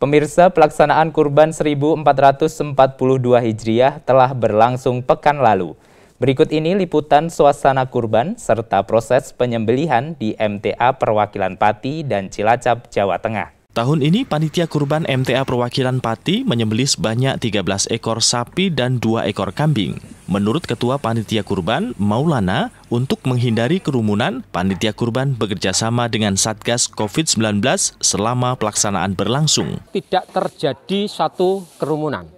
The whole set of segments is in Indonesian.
Pemirsa, pelaksanaan kurban 1442 Hijriah telah berlangsung pekan lalu. Berikut ini liputan suasana kurban serta proses penyembelihan di MTA Perwakilan Pati dan Cilacap, Jawa Tengah. Tahun ini panitia kurban MTA Perwakilan Pati menyembelih sebanyak 13 ekor sapi dan 2 ekor kambing. Menurut Ketua Panitia Kurban, Maulana, untuk menghindari kerumunan, Panitia Kurban bekerja sama dengan Satgas COVID-19 selama pelaksanaan berlangsung. Tidak terjadi satu kerumunan.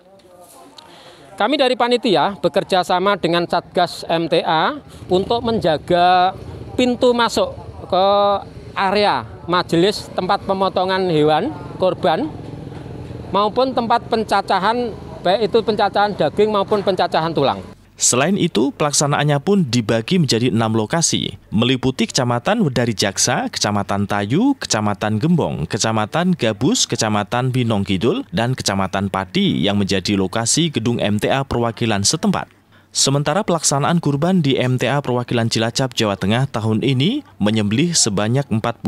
Kami dari Panitia bekerja sama dengan Satgas MTA untuk menjaga pintu masuk ke area majelis tempat pemotongan hewan korban maupun tempat pencacahan baik itu pencacahan daging maupun pencacahan tulang. Selain itu, pelaksanaannya pun dibagi menjadi enam lokasi, meliputi Kecamatan Wedari Jaksa, Kecamatan Tayu, Kecamatan Gembong, Kecamatan Gabus, Kecamatan Binong Kidul, dan Kecamatan Pati yang menjadi lokasi gedung MTA perwakilan setempat. Sementara pelaksanaan kurban di MTA Perwakilan Cilacap, Jawa Tengah tahun ini menyembelih sebanyak 41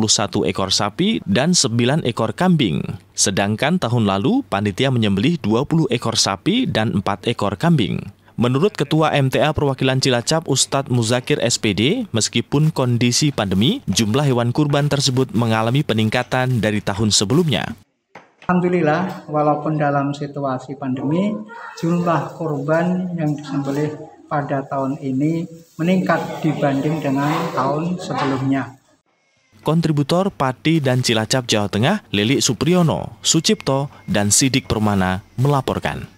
ekor sapi dan 9 ekor kambing. Sedangkan tahun lalu, panitia menyembelih 20 ekor sapi dan 4 ekor kambing. Menurut Ketua MTA Perwakilan Cilacap Ustadz Muzakir SPD, meskipun kondisi pandemi, jumlah hewan kurban tersebut mengalami peningkatan dari tahun sebelumnya. Alhamdulillah, walaupun dalam situasi pandemi, jumlah kurban yang disembelih pada tahun ini meningkat dibanding dengan tahun sebelumnya kontributor Pati dan Cilacap Jawa Tengah, Lili Supriyono, Sucipto, dan Sidik Permana melaporkan.